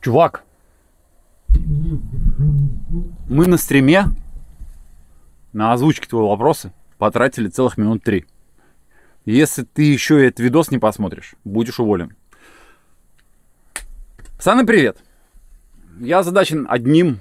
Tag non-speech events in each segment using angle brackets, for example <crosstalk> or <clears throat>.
Чувак, мы на стриме на озвучке твоего вопроса потратили целых минут три. Если ты еще этот видос не посмотришь, будешь уволен. Пацаны, привет! Я задачен одним,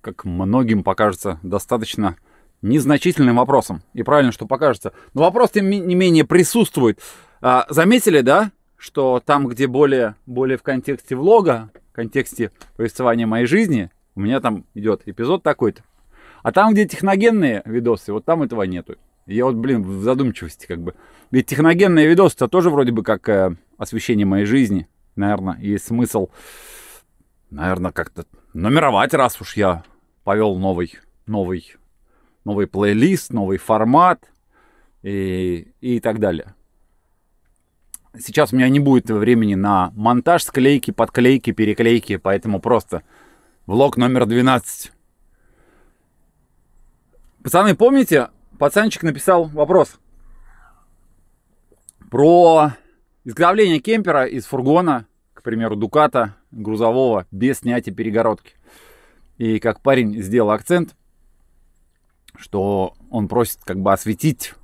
как многим покажется, достаточно незначительным вопросом. И правильно, что покажется. Но вопрос, тем не менее, присутствует. А, заметили, да, что там, где более, более в контексте влога, в контексте повествования моей жизни, у меня там идет эпизод такой-то. А там, где техногенные видосы, вот там этого нету. Я вот, блин, в задумчивости как бы. Ведь техногенные видосы-то тоже вроде бы как э, освещение моей жизни, наверное, есть смысл, наверное, как-то нумеровать, раз уж я повел новый, новый, новый плейлист, новый формат и, и так далее. Сейчас у меня не будет времени на монтаж, склейки, подклейки, переклейки, поэтому просто влог номер 12. Пацаны, помните, пацанчик написал вопрос про изготовление кемпера из фургона, к примеру, Дуката грузового, без снятия перегородки. И как парень сделал акцент, что он просит как бы осветить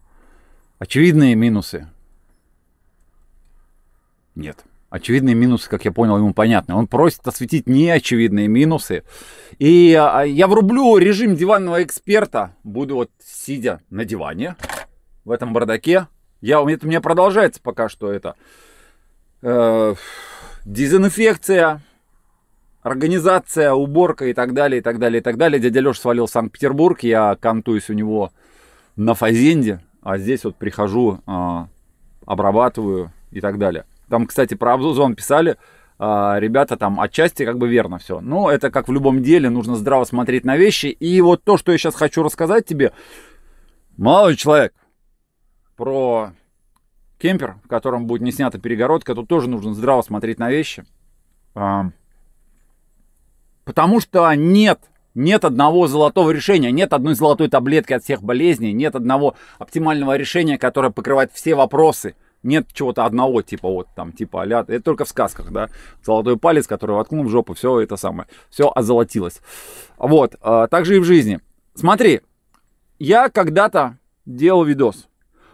очевидные минусы нет. Очевидные минусы, как я понял, ему понятны. Он просит осветить неочевидные минусы. И а, а, я врублю режим диванного эксперта. Буду вот сидя на диване в этом бардаке. Я, это у меня продолжается пока что это. Э, дезинфекция, организация, уборка и так далее, и так далее, и так далее. Дядя Леша свалил в Санкт-Петербург. Я кантуюсь у него на Фазенде. А здесь вот прихожу, э, обрабатываю и так далее. Там, кстати, про обзон писали, а, ребята там отчасти как бы верно все. Но ну, это как в любом деле, нужно здраво смотреть на вещи. И вот то, что я сейчас хочу рассказать тебе, молодой человек, про кемпер, в котором будет не снята перегородка, тут тоже нужно здраво смотреть на вещи. А, потому что нет, нет одного золотого решения, нет одной золотой таблетки от всех болезней, нет одного оптимального решения, которое покрывает все вопросы – нет чего-то одного, типа вот там, типа а Это только в сказках, да. Золотой палец, который воткнул в жопу, все это самое. Все озолотилось. Вот, а, также и в жизни. Смотри, я когда-то делал видос.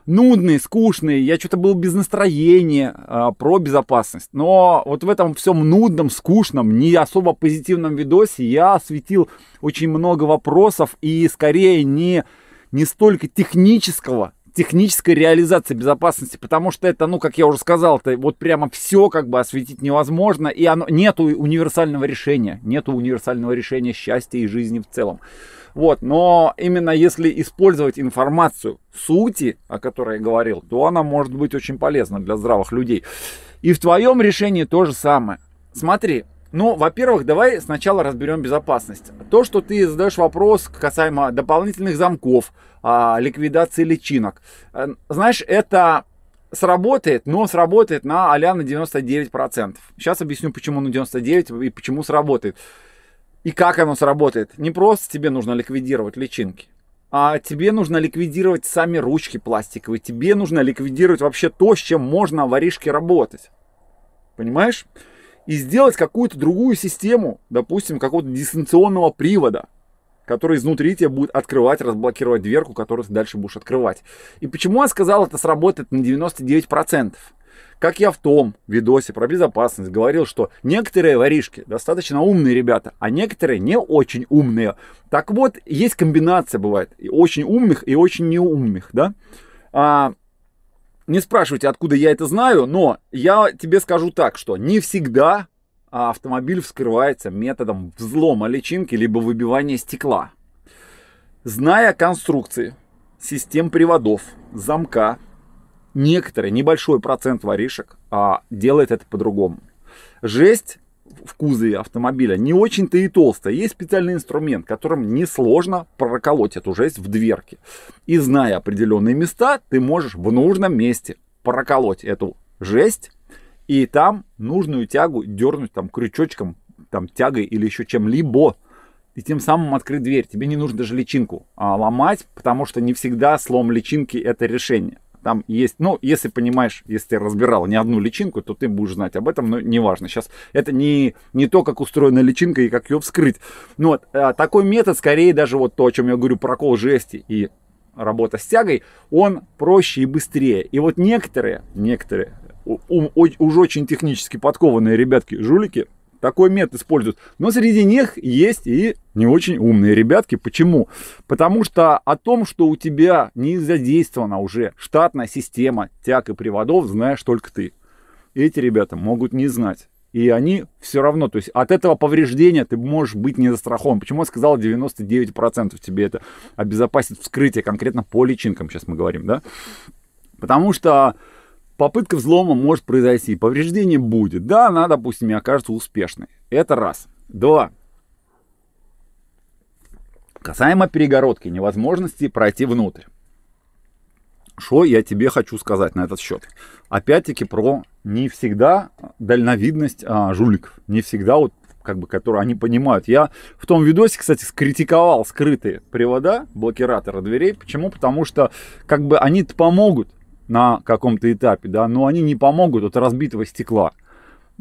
Нудный, скучный, я что-то был без настроения а, про безопасность. Но вот в этом всем нудном, скучном, не особо позитивном видосе я осветил очень много вопросов и скорее не, не столько технического, техническая реализация безопасности, потому что это, ну, как я уже сказал, это вот прямо все как бы осветить невозможно, и оно, нету универсального решения, нету универсального решения счастья и жизни в целом. Вот, но именно если использовать информацию сути, о которой я говорил, то она может быть очень полезна для здравых людей. И в твоем решении то же самое. Смотри, ну, во-первых, давай сначала разберем безопасность. То, что ты задаешь вопрос касаемо дополнительных замков, а, ликвидации личинок. Эм, знаешь, это сработает, но сработает на а-ля на 99%. Сейчас объясню, почему на 99% и почему сработает. И как оно сработает. Не просто тебе нужно ликвидировать личинки, а тебе нужно ликвидировать сами ручки пластиковые. Тебе нужно ликвидировать вообще то, с чем можно воришки работать. Понимаешь? и сделать какую-то другую систему, допустим, какого-то дистанционного привода, который изнутри тебе будет открывать, разблокировать дверку, которую ты дальше будешь открывать. И почему я сказал, это сработает на 99%? Как я в том видосе про безопасность говорил, что некоторые воришки достаточно умные ребята, а некоторые не очень умные. Так вот, есть комбинация бывает, и очень умных, и очень неумных, да? А, не спрашивайте, откуда я это знаю, но я тебе скажу так, что не всегда а, автомобиль вскрывается методом взлома личинки либо выбивания стекла. Зная конструкции, систем приводов, замка, некоторый небольшой процент воришек а, делает это по-другому. Жесть в кузове автомобиля не очень-то и толстая. Есть специальный инструмент, которым несложно проколоть эту жесть в дверке. И зная определенные места, ты можешь в нужном месте проколоть эту жесть и там нужную тягу дернуть там крючочком, там тягой или еще чем-либо и тем самым открыть дверь. Тебе не нужно даже личинку а, ломать, потому что не всегда слом личинки это решение. Там есть, ну, если понимаешь, если ты разбирал не одну личинку, то ты будешь знать об этом, но неважно. Сейчас это не, не то, как устроена личинка и как ее вскрыть. Но ну а, такой метод, скорее даже вот то, о чем я говорю, прокол жести и работа с тягой, он проще и быстрее. И вот некоторые, некоторые, у, у, уж очень технически подкованные ребятки, жулики, такой метод используют. Но среди них есть и не очень умные ребятки. Почему? Потому что о том, что у тебя не задействована уже штатная система тяг и приводов, знаешь только ты. Эти ребята могут не знать. И они все равно, то есть от этого повреждения ты можешь быть не застрахован. Почему я сказал 99% тебе это обезопасит вскрытие, конкретно по личинкам сейчас мы говорим, да? Потому что Попытка взлома может произойти, повреждение будет. Да, она, допустим, не окажется успешной. Это раз. Два. Касаемо перегородки, невозможности пройти внутрь. Что я тебе хочу сказать на этот счет? Опять-таки про не всегда дальновидность а, жуликов. Не всегда вот как бы, которые они понимают. Я в том видосе, кстати, скритиковал скрытые привода блокиратора дверей. Почему? Потому что как бы они помогут на каком-то этапе, да, но они не помогут от разбитого стекла,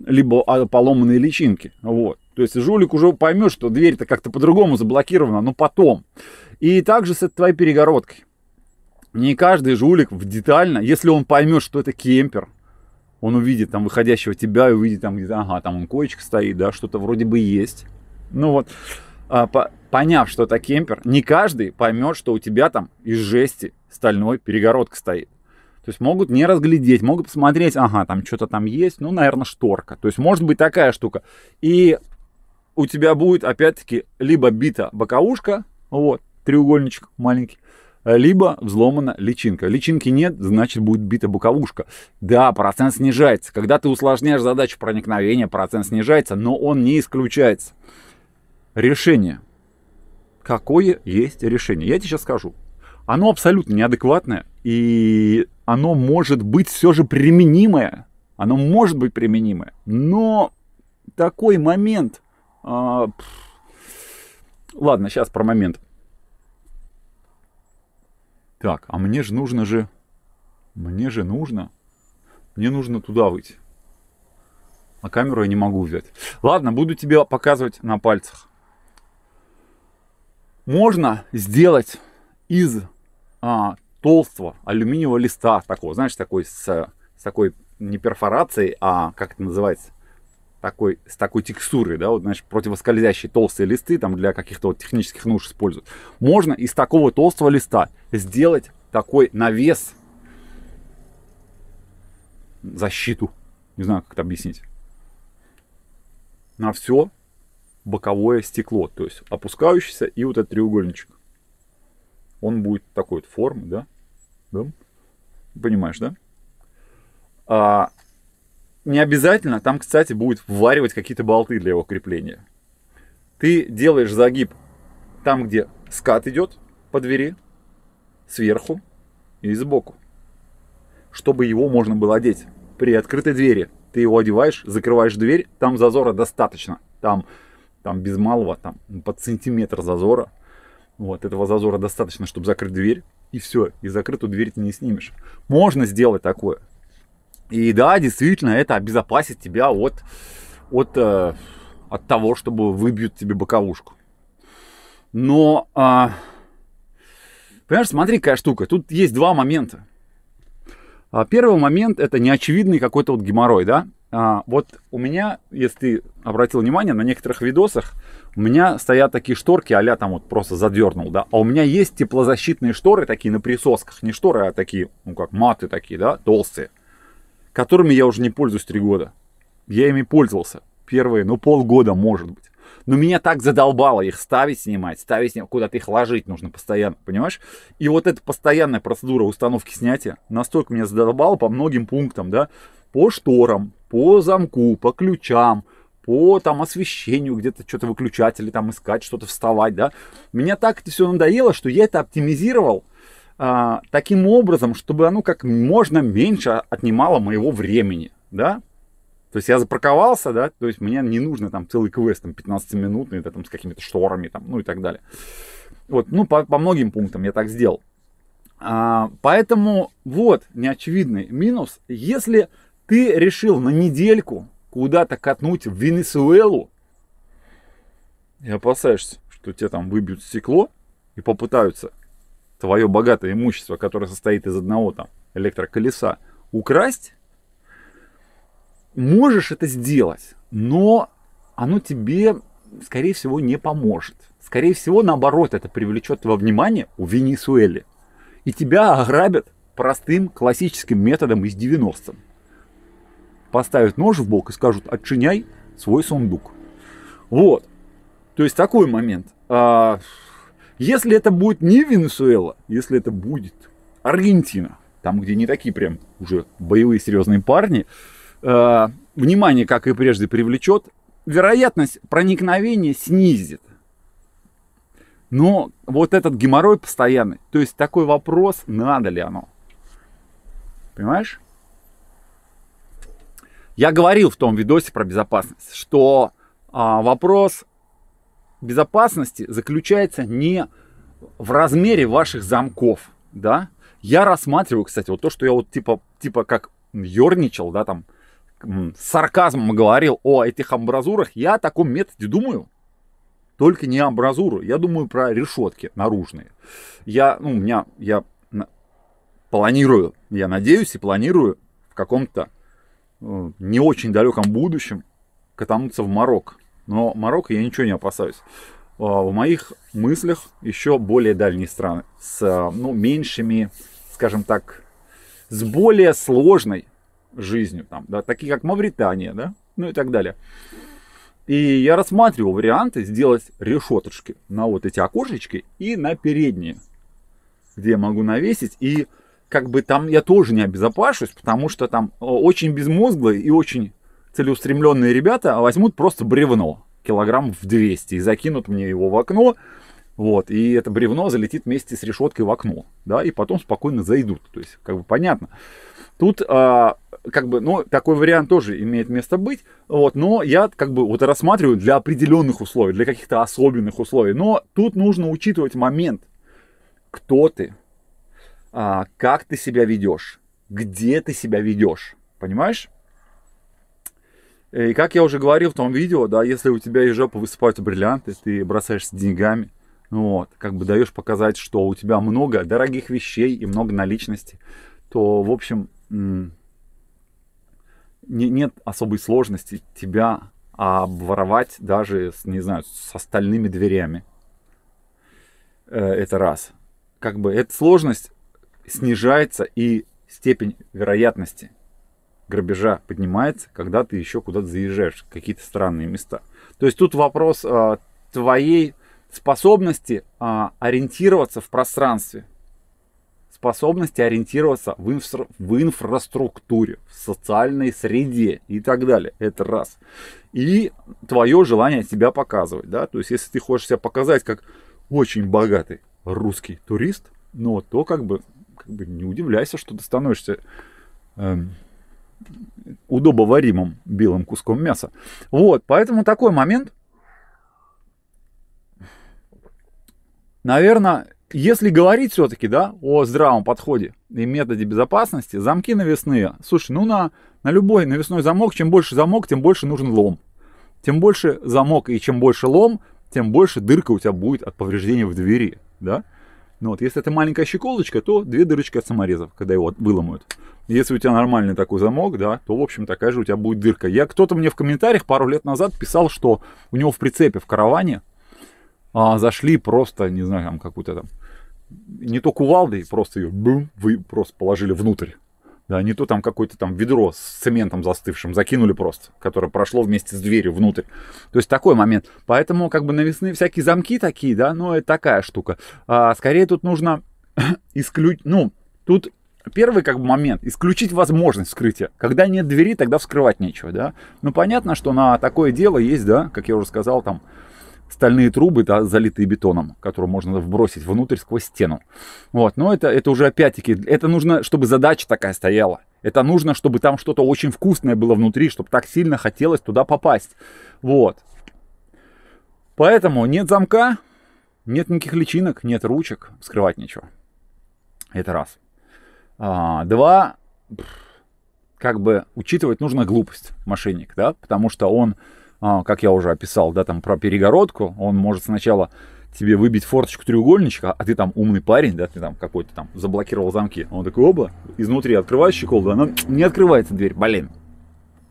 либо поломанные личинки, вот. То есть жулик уже поймет, что дверь-то как-то по-другому заблокирована, но потом. И также с этой твоей перегородкой. Не каждый жулик в детально, если он поймет, что это кемпер, он увидит там выходящего тебя и увидит там ага, там он коечек стоит, да, что-то вроде бы есть. Ну вот, а, по, поняв, что это кемпер, не каждый поймет, что у тебя там из жести стальной перегородка стоит. То есть могут не разглядеть, могут посмотреть, ага, там что-то там есть, ну, наверное, шторка. То есть может быть такая штука. И у тебя будет, опять-таки, либо бита боковушка, вот, треугольничек маленький, либо взломана личинка. Личинки нет, значит будет бита боковушка. Да, процент снижается. Когда ты усложняешь задачу проникновения, процент снижается, но он не исключается. Решение. Какое есть решение? Я тебе сейчас скажу оно абсолютно неадекватное, и оно может быть все же применимое. Оно может быть применимое, но такой момент... А, ладно, сейчас про момент. Так, а мне же нужно же... Мне же нужно... Мне нужно туда выйти. А камеру я не могу взять. Ладно, буду тебе показывать на пальцах. Можно сделать из а, толстого алюминиевого листа такого, знаешь, такой с, с такой не перфорацией, а как это называется, такой, с такой текстурой, да, вот, знаешь, противоскользящие толстые листы там для каких-то вот технических нужд используют. Можно из такого толстого листа сделать такой навес, защиту, не знаю, как это объяснить, на все боковое стекло, то есть опускающийся и вот этот треугольничек он будет такой вот формы, да? да? Понимаешь, да? А, не обязательно, там, кстати, будет вваривать какие-то болты для его крепления. Ты делаешь загиб там, где скат идет по двери, сверху и сбоку, чтобы его можно было одеть. При открытой двери ты его одеваешь, закрываешь дверь, там зазора достаточно, там, там без малого, там под сантиметр зазора – вот, этого зазора достаточно, чтобы закрыть дверь, и все, и закрытую дверь ты не снимешь. Можно сделать такое. И да, действительно, это обезопасит тебя от, от, э, от того, чтобы выбьют тебе боковушку. Но, а, понимаешь, смотри, какая штука. Тут есть два момента. А первый момент – это неочевидный какой-то вот геморрой, да? А, вот у меня, если ты обратил внимание, на некоторых видосах у меня стоят такие шторки, а там вот просто задернул, да. А у меня есть теплозащитные шторы такие на присосках. Не шторы, а такие, ну как маты такие, да, толстые. Которыми я уже не пользуюсь три года. Я ими пользовался первые, ну полгода, может быть. Но меня так задолбало их ставить, снимать, ставить, снимать, куда-то их ложить нужно постоянно, понимаешь? И вот эта постоянная процедура установки снятия настолько меня задолбала по многим пунктам, да, по шторам, по замку, по ключам, по там освещению, где-то что-то выключатели там искать, что-то вставать, да. Меня так это все надоело, что я это оптимизировал а, таким образом, чтобы оно как можно меньше отнимало моего времени, да. То есть я запарковался, да, то есть мне не нужно там целый квест, там 15-минутный, да, там с какими-то шторами, там, ну и так далее. Вот, ну, по, по многим пунктам я так сделал. А, поэтому вот неочевидный минус. Если ты решил на недельку куда-то катнуть в Венесуэлу, и опасаешься, что тебе там выбьют стекло и попытаются твое богатое имущество, которое состоит из одного там электроколеса, украсть, можешь это сделать, но оно тебе, скорее всего, не поможет. Скорее всего, наоборот, это привлечет во внимание у Венесуэли. И тебя ограбят простым классическим методом из 90-м. Поставят нож в бок и скажут, отчиняй свой сундук. Вот. То есть такой момент. А, если это будет не Венесуэла, если это будет Аргентина, там, где не такие прям уже боевые серьезные парни, э, внимание, как и прежде, привлечет, вероятность проникновения снизит. Но вот этот геморрой постоянный, то есть такой вопрос, надо ли оно. Понимаешь? Я говорил в том видосе про безопасность, что а, вопрос безопасности заключается не в размере ваших замков, да. Я рассматриваю, кстати, вот то, что я вот типа, типа как ерничал, да, там, с сарказмом говорил о этих амбразурах, я о таком методе думаю. Только не амбразуру, я думаю про решетки наружные. Я, ну, у меня, я планирую, я надеюсь и планирую в каком-то э, не очень далеком будущем катануться в Марок, Но Марок я ничего не опасаюсь. Э, в моих мыслях еще более дальние страны с э, ну, меньшими, скажем так, с более сложной жизнью, там, да, такие как Мавритания, да, ну и так далее. И я рассматривал варианты сделать решеточки на вот эти окошечки и на передние, где я могу навесить. И как бы там я тоже не обезопашусь, потому что там э, очень безмозглые и очень целеустремленные ребята а возьмут просто бревно килограмм в 200 и закинут мне его в окно. Вот, и это бревно залетит вместе с решеткой в окно, да, и потом спокойно зайдут. То есть, как бы понятно. Тут а, как бы, ну, такой вариант тоже имеет место быть, вот, но я, как бы, вот рассматриваю для определенных условий, для каких-то особенных условий, но тут нужно учитывать момент, кто ты, а, как ты себя ведешь, где ты себя ведешь, понимаешь? И как я уже говорил в том видео, да, если у тебя из жопы высыпаются бриллианты, ты бросаешься деньгами, вот, как бы даешь показать, что у тебя много дорогих вещей и много наличности, то, в общем, не, нет особой сложности тебя обворовать даже, не знаю, с остальными дверями. Э, это раз. Как бы эта сложность снижается и степень вероятности грабежа поднимается, когда ты еще куда-то заезжаешь, какие-то странные места. То есть тут вопрос а, твоей способности а, ориентироваться в пространстве способности ориентироваться в, инфра в инфраструктуре, в социальной среде и так далее. Это раз. И твое желание себя показывать. Да? То есть, если ты хочешь себя показать как очень богатый русский турист, но то как бы, как бы не удивляйся, что ты становишься эм, удобоваримым белым куском мяса. Вот, поэтому такой момент. Наверное, если говорить все-таки, да, о здравом подходе и методе безопасности, замки навесные. Слушай, ну на, на любой навесной замок, чем больше замок, тем больше нужен лом. Тем больше замок и чем больше лом, тем больше дырка у тебя будет от повреждения в двери, да? Ну вот, если это маленькая щеколочка, то две дырочки от саморезов, когда его выломают. Если у тебя нормальный такой замок, да, то, в общем, такая же у тебя будет дырка. Я кто-то мне в комментариях пару лет назад писал, что у него в прицепе в караване а, зашли просто, не знаю, там какую-то там не то кувалдой, просто ее бум, вы просто положили внутрь. Да, не то там какое-то там ведро с цементом застывшим закинули просто, которое прошло вместе с дверью внутрь. То есть такой момент. Поэтому как бы навесные всякие замки такие, да, но это такая штука. А, скорее тут нужно <clears throat> исключить, ну, тут первый как бы момент, исключить возможность вскрытия. Когда нет двери, тогда вскрывать нечего, да. Ну, понятно, что на такое дело есть, да, как я уже сказал, там стальные трубы, да, залитые бетоном, которую можно вбросить внутрь сквозь стену. Вот, но это, это уже опять-таки, это нужно, чтобы задача такая стояла. Это нужно, чтобы там что-то очень вкусное было внутри, чтобы так сильно хотелось туда попасть. Вот. Поэтому нет замка, нет никаких личинок, нет ручек, вскрывать ничего. Это раз. А, два, как бы учитывать нужно глупость мошенник, да, потому что он а, как я уже описал, да, там про перегородку, он может сначала тебе выбить форточку треугольничка, а ты там умный парень, да, ты там какой-то там заблокировал замки. Он такой, оба, изнутри открываешь щеколду, она не открывается дверь, блин.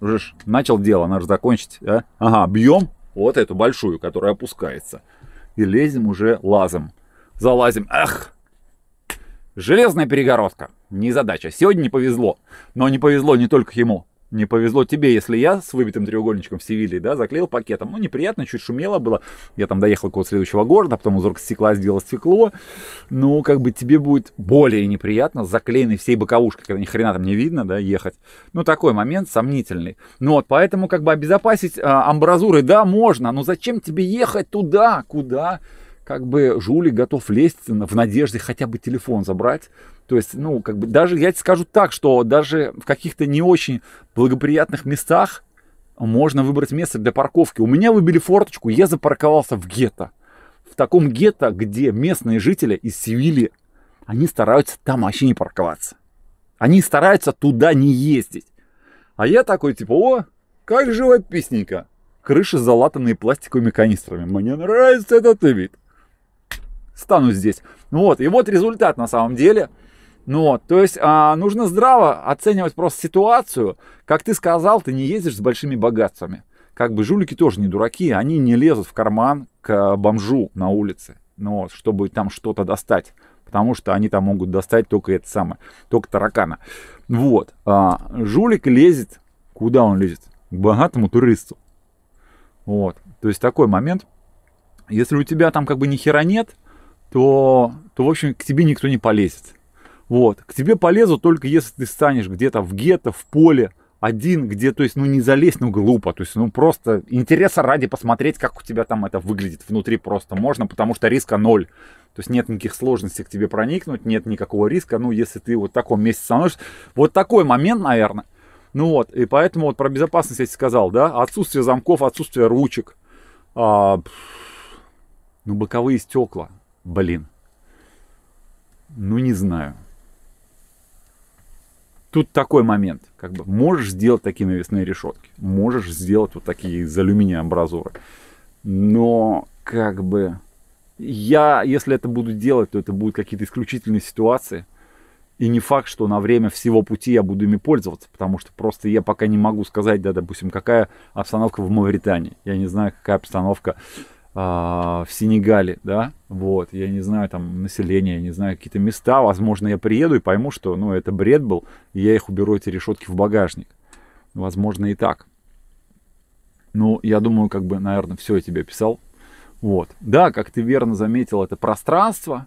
Уже ж начал дело, надо же закончить, да? Ага, бьем вот эту большую, которая опускается. И лезем уже лазом. Залазим, ах! Железная перегородка. Не задача. Сегодня не повезло. Но не повезло не только ему. Не повезло тебе, если я с выбитым треугольничком в Севиле, да, заклеил пакетом. Ну, неприятно, чуть шумело было. Я там доехал до следующего города, потом из стекла сделал стекло. Ну, как бы тебе будет более неприятно с заклеенной всей боковушкой, когда ни хрена там не видно, да, ехать. Ну, такой момент сомнительный. Ну, вот, поэтому как бы обезопасить а, амбразуры, да, можно, но зачем тебе ехать туда, куда как бы жулик готов лезть в надежде хотя бы телефон забрать. То есть, ну, как бы даже, я тебе скажу так, что даже в каких-то не очень благоприятных местах можно выбрать место для парковки. У меня выбили форточку, я запарковался в гетто. В таком гетто, где местные жители из Севили, они стараются там вообще не парковаться. Они стараются туда не ездить. А я такой, типа, о, как живописненько. Крыши залатанные пластиковыми канистрами. Мне нравится этот вид стану здесь. Ну вот, и вот результат на самом деле. Ну вот, то есть а, нужно здраво оценивать просто ситуацию. Как ты сказал, ты не ездишь с большими богатствами. Как бы жулики тоже не дураки, они не лезут в карман к бомжу на улице, ну вот, чтобы там что-то достать. Потому что они там могут достать только это самое, только таракана. Вот, а, жулик лезет, куда он лезет? К богатому туристу. Вот, то есть такой момент. Если у тебя там как бы ни хера нет, то, то, в общем, к тебе никто не полезет. Вот. К тебе полезут только если ты станешь где-то в гетто, в поле, один, где, то есть, ну, не залезть, ну, глупо, то есть, ну, просто интереса ради посмотреть, как у тебя там это выглядит внутри просто можно, потому что риска ноль. То есть нет никаких сложностей к тебе проникнуть, нет никакого риска, ну, если ты вот в таком месте становишься. Вот такой момент, наверное. Ну вот, и поэтому вот про безопасность я тебе сказал, да, отсутствие замков, отсутствие ручек, а, ну, боковые стекла, Блин. Ну, не знаю. Тут такой момент. Как бы можешь сделать такие навесные решетки, можешь сделать вот такие из алюминия амбразуры. Но как бы я, если это буду делать, то это будут какие-то исключительные ситуации. И не факт, что на время всего пути я буду ими пользоваться, потому что просто я пока не могу сказать, да, допустим, какая обстановка в Мавритании. Я не знаю, какая обстановка а, в Сенегале, да, вот, я не знаю там население, я не знаю какие-то места, возможно, я приеду и пойму, что, ну, это бред был, и я их уберу, эти решетки, в багажник. Возможно, и так. Ну, я думаю, как бы, наверное, все я тебе писал. Вот. Да, как ты верно заметил, это пространство,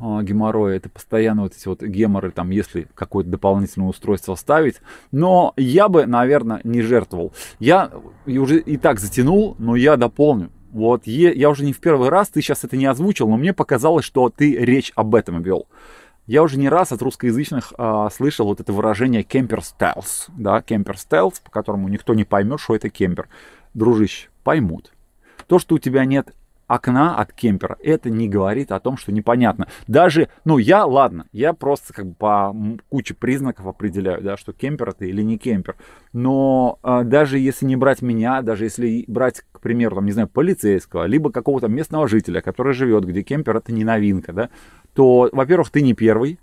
а, геморроя, это постоянно вот эти вот геморры там, если какое-то дополнительное устройство ставить. Но я бы, наверное, не жертвовал. Я уже и так затянул, но я дополню. Вот, я уже не в первый раз, ты сейчас это не озвучил, но мне показалось, что ты речь об этом вел. Я уже не раз от русскоязычных а, слышал вот это выражение «кемпер стелс", да, «кемпер стелс", по которому никто не поймет, что это кемпер. Дружище, поймут. То, что у тебя нет окна от кемпера, это не говорит о том, что непонятно. Даже, ну, я, ладно, я просто как бы по куче признаков определяю, да, что кемпер это или не кемпер. Но э, даже если не брать меня, даже если брать, к примеру, там, не знаю, полицейского, либо какого-то местного жителя, который живет, где кемпер это не новинка, да, то, во-первых, ты не первый,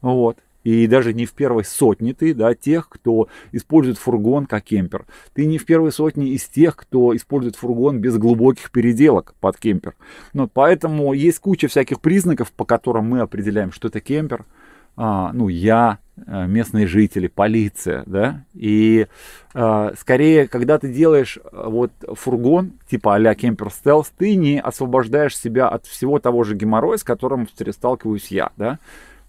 вот, и даже не в первой сотне ты, да, тех, кто использует фургон как кемпер. Ты не в первой сотне из тех, кто использует фургон без глубоких переделок под кемпер. Но поэтому есть куча всяких признаков, по которым мы определяем, что это кемпер. А, ну, я, э, местные жители, полиция, да, и э, скорее, когда ты делаешь э, вот фургон, типа а-ля Кемпер Стелс, ты не освобождаешь себя от всего того же геморроя, с которым сталкиваюсь я, да,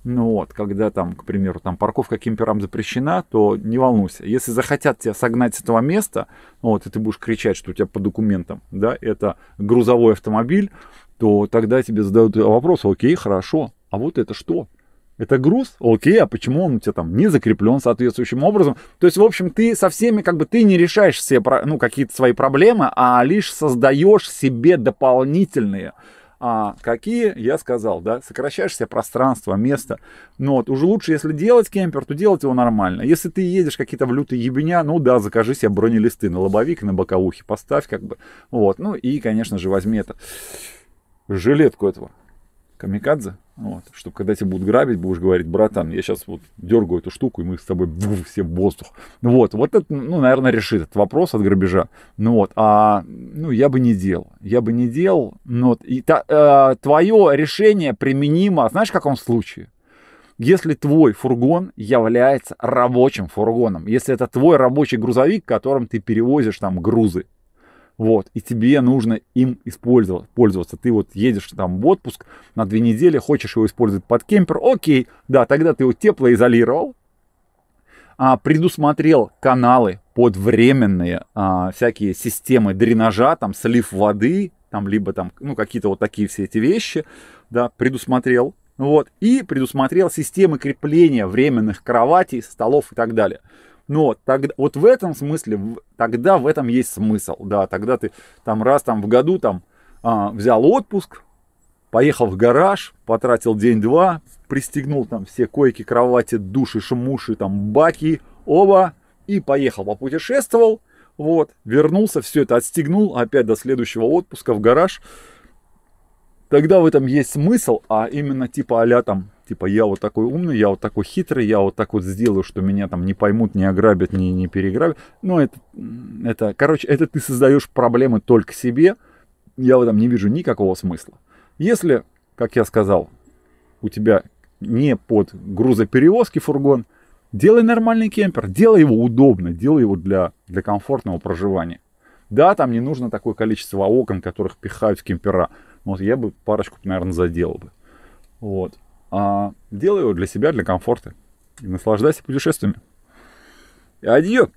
ну вот, когда там, к примеру, там парковка кемперам запрещена, то не волнуйся. Если захотят тебя согнать с этого места, ну вот, и ты будешь кричать, что у тебя по документам, да, это грузовой автомобиль, то тогда тебе задают вопрос, окей, хорошо, а вот это что? Это груз? Окей, а почему он у тебя там не закреплен соответствующим образом? То есть, в общем, ты со всеми, как бы, ты не решаешь все, ну, какие-то свои проблемы, а лишь создаешь себе дополнительные. А какие, я сказал, да, сокращаешься пространство, место. Но ну вот уже лучше, если делать кемпер, то делать его нормально. Если ты едешь какие-то в лютые ебеня, ну да, закажи себе бронелисты на лобовик, на боковухе поставь, как бы. Вот, ну и, конечно же, возьми это, жилетку этого камикадзе, вот, чтобы когда тебя будут грабить, будешь говорить, братан, я сейчас вот дергаю эту штуку, и мы с тобой бу, все в воздух. Вот, вот это, ну, наверное, решит этот вопрос от грабежа. Ну вот, а, ну, я бы не делал, я бы не делал. Ну, и та, э, твое решение применимо, а знаешь, в каком случае? Если твой фургон является рабочим фургоном, если это твой рабочий грузовик, которым ты перевозишь там грузы, вот, и тебе нужно им использовать, пользоваться. Ты вот едешь там в отпуск на две недели, хочешь его использовать под кемпер, окей, да, тогда ты его теплоизолировал, а, предусмотрел каналы под временные а, всякие системы дренажа, там слив воды, там либо там, ну, какие-то вот такие все эти вещи, да, предусмотрел, вот, и предусмотрел системы крепления временных кроватей, столов и так далее. Но тогда, вот в этом смысле, тогда в этом есть смысл, да, тогда ты там раз там в году там а, взял отпуск, поехал в гараж, потратил день-два, пристегнул там все койки, кровати, души, шумуши, там баки, оба, и поехал, попутешествовал, вот, вернулся, все это отстегнул, опять до следующего отпуска в гараж. Тогда в этом есть смысл, а именно типа а там Типа, я вот такой умный, я вот такой хитрый, я вот так вот сделаю, что меня там не поймут, не ограбят, не, не переграбят. Ну, это, это, короче, это ты создаешь проблемы только себе. Я в этом не вижу никакого смысла. Если, как я сказал, у тебя не под грузоперевозки фургон, делай нормальный кемпер, делай его удобно, делай его для, для комфортного проживания. Да, там не нужно такое количество окон, которых пихают в кемпера. Вот я бы парочку, наверное, заделал бы. Вот а делай его для себя, для комфорта. И наслаждайся путешествиями. И адьё!